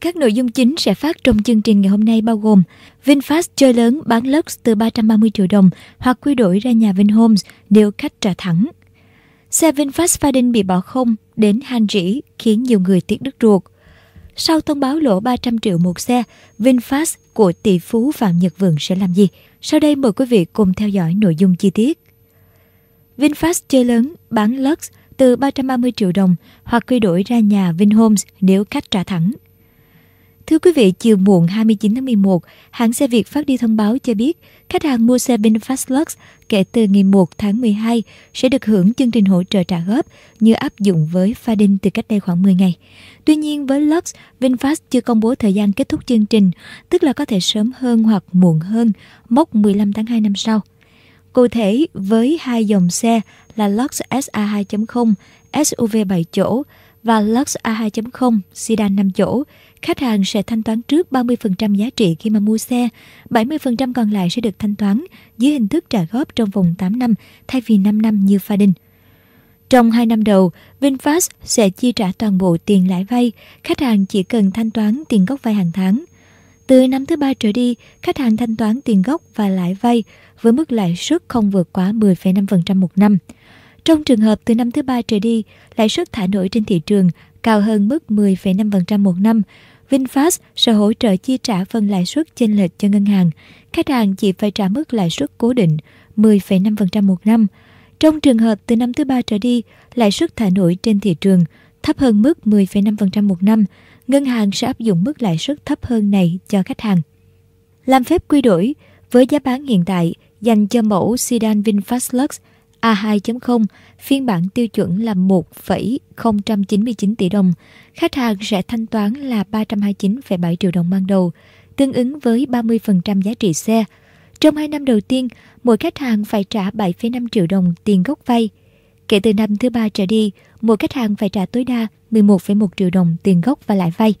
Các nội dung chính sẽ phát trong chương trình ngày hôm nay bao gồm VinFast chơi lớn bán Lux từ 330 triệu đồng hoặc quy đổi ra nhà Vinhomes nếu khách trả thẳng. Xe VinFast Fadin bị bỏ không đến han rỉ khiến nhiều người tiếc đứt ruột. Sau thông báo lỗ 300 triệu một xe, VinFast của tỷ phú Phạm Nhật Vượng sẽ làm gì? Sau đây mời quý vị cùng theo dõi nội dung chi tiết. VinFast chơi lớn bán Lux từ 330 triệu đồng hoặc quy đổi ra nhà Vinhomes nếu khách trả thẳng. Thưa quý vị, chiều muộn 29 tháng 11, hãng xe Việt phát đi thông báo cho biết khách hàng mua xe VinFast Lux kể từ ngày 1 tháng 12 sẽ được hưởng chương trình hỗ trợ trả góp như áp dụng với pha đinh từ cách đây khoảng 10 ngày. Tuy nhiên với Lux, VinFast chưa công bố thời gian kết thúc chương trình, tức là có thể sớm hơn hoặc muộn hơn, mốc 15 tháng 2 năm sau. Cụ thể, với hai dòng xe là Lux SA2.0 SUV 7 chỗ và Lux A2.0 sedan 5 chỗ khách hàng sẽ thanh toán trước 30% giá trị khi mà mua xe, 70% còn lại sẽ được thanh toán dưới hình thức trả góp trong vòng 8 năm thay vì 5 năm như pha đinh. Trong 2 năm đầu, VinFast sẽ chi trả toàn bộ tiền lãi vay, khách hàng chỉ cần thanh toán tiền gốc vay hàng tháng. Từ năm thứ ba trở đi, khách hàng thanh toán tiền gốc và lãi vay với mức lãi suất không vượt quá 10,5% một năm. Trong trường hợp từ năm thứ ba trở đi, lãi suất thả nổi trên thị trường cao hơn mức 10,5% một năm. VinFast sẽ hỗ trợ chi trả phần lãi suất chênh lệch cho ngân hàng. Khách hàng chỉ phải trả mức lãi suất cố định 10,5% một năm. Trong trường hợp từ năm thứ ba trở đi, lãi suất thả nổi trên thị trường thấp hơn mức 10,5% một năm, ngân hàng sẽ áp dụng mức lãi suất thấp hơn này cho khách hàng. Làm phép quy đổi, với giá bán hiện tại dành cho mẫu sedan VinFast Lux – A2.0, phiên bản tiêu chuẩn là 1,099 tỷ đồng. Khách hàng sẽ thanh toán là 329,7 triệu đồng ban đầu, tương ứng với 30% giá trị xe. Trong 2 năm đầu tiên, mỗi khách hàng phải trả 7,5 triệu đồng tiền gốc vay. Kể từ năm thứ ba trở đi, mỗi khách hàng phải trả tối đa 11,1 triệu đồng tiền gốc và lãi vay.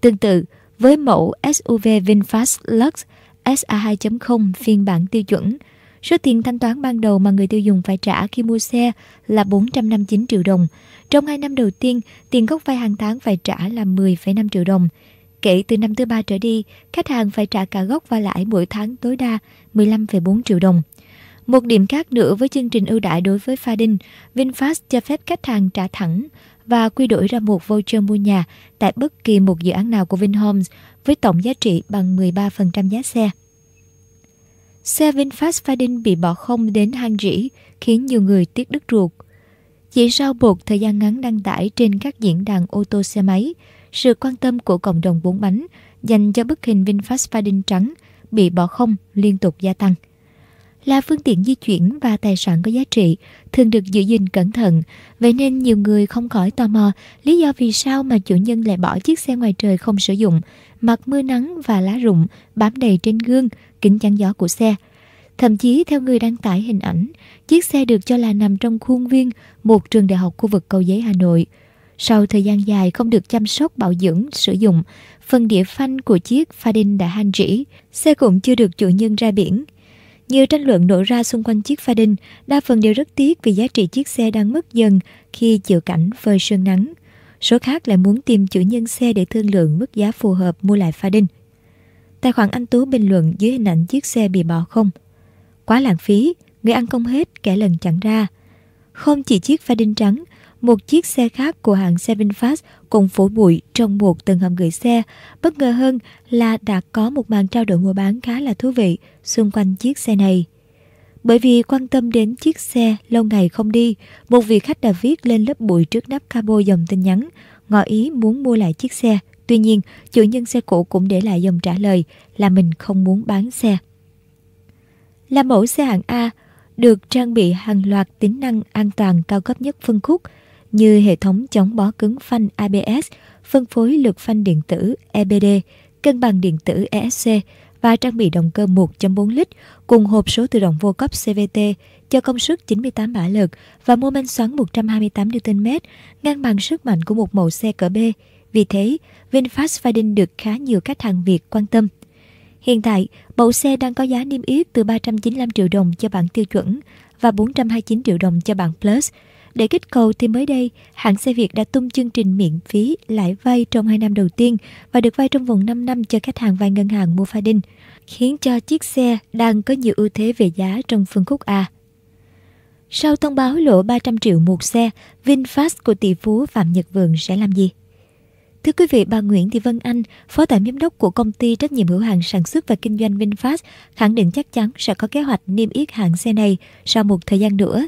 Tương tự, với mẫu SUV VinFast Lux SA2.0 phiên bản tiêu chuẩn – Số tiền thanh toán ban đầu mà người tiêu dùng phải trả khi mua xe là 459 triệu đồng. Trong 2 năm đầu tiên, tiền gốc vay hàng tháng phải trả là 10,5 triệu đồng. Kể từ năm thứ ba trở đi, khách hàng phải trả cả gốc và lãi mỗi tháng tối đa 15,4 triệu đồng. Một điểm khác nữa với chương trình ưu đãi đối với pha đinh, VinFast cho phép khách hàng trả thẳng và quy đổi ra một voucher mua nhà tại bất kỳ một dự án nào của Vinhomes với tổng giá trị bằng 13% giá xe. Xe VinFast bị bỏ không đến hang rỉ, khiến nhiều người tiếc đứt ruột. Chỉ sau một thời gian ngắn đăng tải trên các diễn đàn ô tô xe máy, sự quan tâm của cộng đồng bốn bánh dành cho bức hình VinFast Fadin trắng bị bỏ không liên tục gia tăng là phương tiện di chuyển và tài sản có giá trị, thường được giữ gìn cẩn thận. Vậy nên nhiều người không khỏi tò mò lý do vì sao mà chủ nhân lại bỏ chiếc xe ngoài trời không sử dụng, mặc mưa nắng và lá rụng bám đầy trên gương, kính chắn gió của xe. Thậm chí theo người đăng tải hình ảnh, chiếc xe được cho là nằm trong khuôn viên một trường đại học khu vực Cầu Giấy Hà Nội. Sau thời gian dài không được chăm sóc bảo dưỡng sử dụng, phần địa phanh của chiếc pha đã han rỉ, xe cũng chưa được chủ nhân ra biển. Nhiều tranh luận nổ ra xung quanh chiếc pha đinh, đa phần đều rất tiếc vì giá trị chiếc xe đang mất dần khi chịu cảnh phơi sương nắng. Số khác lại muốn tìm chủ nhân xe để thương lượng mức giá phù hợp mua lại pha đinh. Tài khoản anh Tú bình luận dưới hình ảnh chiếc xe bị bỏ không. Quá lãng phí, người ăn không hết, kẻ lần chẳng ra. Không chỉ chiếc pha đinh trắng, một chiếc xe khác của hãng Seven Fast cũng phủ bụi trong một tầng hầm gửi xe. Bất ngờ hơn là đã có một màn trao đổi mua bán khá là thú vị xung quanh chiếc xe này. Bởi vì quan tâm đến chiếc xe lâu ngày không đi, một vị khách đã viết lên lớp bụi trước nắp cabo dòng tin nhắn, ngỏ ý muốn mua lại chiếc xe. Tuy nhiên, chủ nhân xe cũ cũng để lại dòng trả lời là mình không muốn bán xe. Là mẫu xe hạng A, được trang bị hàng loạt tính năng an toàn cao cấp nhất phân khúc, như hệ thống chống bó cứng phanh ABS, phân phối lực phanh điện tử EBD, cân bằng điện tử ESC và trang bị động cơ 1.4 lít cùng hộp số tự động vô cấp CVT cho công suất 98 mã lực và mô men xoắn 128 Nm, ngang bằng sức mạnh của một mẫu xe cỡ B. Vì thế, VinFast Fadin được khá nhiều khách hàng Việt quan tâm. Hiện tại, mẫu xe đang có giá niêm yết từ 395 triệu đồng cho bản tiêu chuẩn và 429 triệu đồng cho bản Plus – để kích cầu thì mới đây, hãng xe Việt đã tung chương trình miễn phí lãi vay trong 2 năm đầu tiên và được vay trong vòng 5 năm cho khách hàng vay ngân hàng mua pha đinh khiến cho chiếc xe đang có nhiều ưu thế về giá trong phân khúc A. Sau thông báo lỗ 300 triệu một xe, VinFast của tỷ phú Phạm Nhật Vượng sẽ làm gì? Thưa quý vị, bà Nguyễn Thị Vân Anh, Phó Tổng giám đốc của công ty trách nhiệm hữu hạn sản xuất và kinh doanh VinFast, khẳng định chắc chắn sẽ có kế hoạch niêm yết hãng xe này sau một thời gian nữa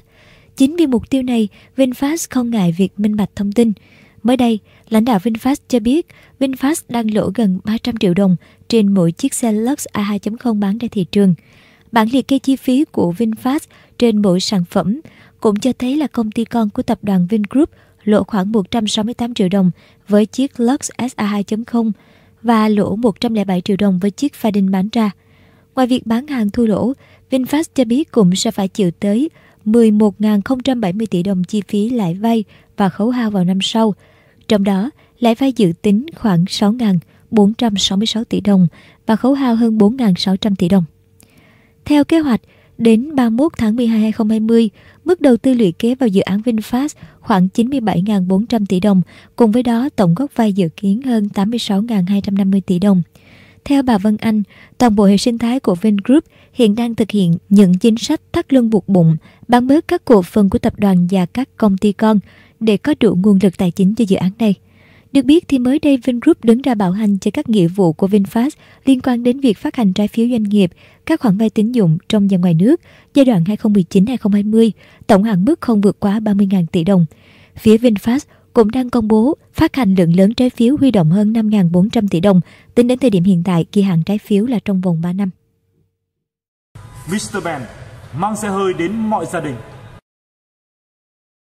Chính vì mục tiêu này, VinFast không ngại việc minh bạch thông tin. Mới đây, lãnh đạo VinFast cho biết VinFast đang lỗ gần 300 triệu đồng trên mỗi chiếc xe Lux A2.0 bán ra thị trường. Bản liệt kê chi phí của VinFast trên mỗi sản phẩm cũng cho thấy là công ty con của tập đoàn Vingroup lỗ khoảng 168 triệu đồng với chiếc Lux SA 2.0 và lỗ 107 triệu đồng với chiếc Fadin bán ra. Ngoài việc bán hàng thua lỗ, VinFast cho biết cũng sẽ phải chịu tới 11.070 tỷ đồng chi phí lãi vay và khấu hao vào năm sau. Trong đó, lãi vay dự tính khoảng 6.466 tỷ đồng và khấu hao hơn 4.600 tỷ đồng. Theo kế hoạch, đến 31 tháng 12 2020, mức đầu tư lũy kế vào dự án VinFast khoảng 97.400 tỷ đồng, cùng với đó tổng gốc vay dự kiến hơn 86.250 tỷ đồng. Theo bà Vân Anh, toàn bộ hệ sinh thái của Vingroup hiện đang thực hiện những chính sách thắt lưng buộc bụng, bán bớt các cổ phần của tập đoàn và các công ty con để có đủ nguồn lực tài chính cho dự án này. Được biết thì mới đây Vingroup đứng ra bảo hành cho các nghĩa vụ của VinFast liên quan đến việc phát hành trái phiếu doanh nghiệp, các khoản vay tín dụng trong và ngoài nước giai đoạn 2019-2020, tổng hạn mức không vượt quá 30.000 tỷ đồng. Phía VinFast cũng đang công bố phát hành lượng lớn trái phiếu huy động hơn 5.400 tỷ đồng. Tính đến thời điểm hiện tại, kỳ hạn trái phiếu là trong vòng 3 năm. Mr. Ben mang xe hơi đến mọi gia đình.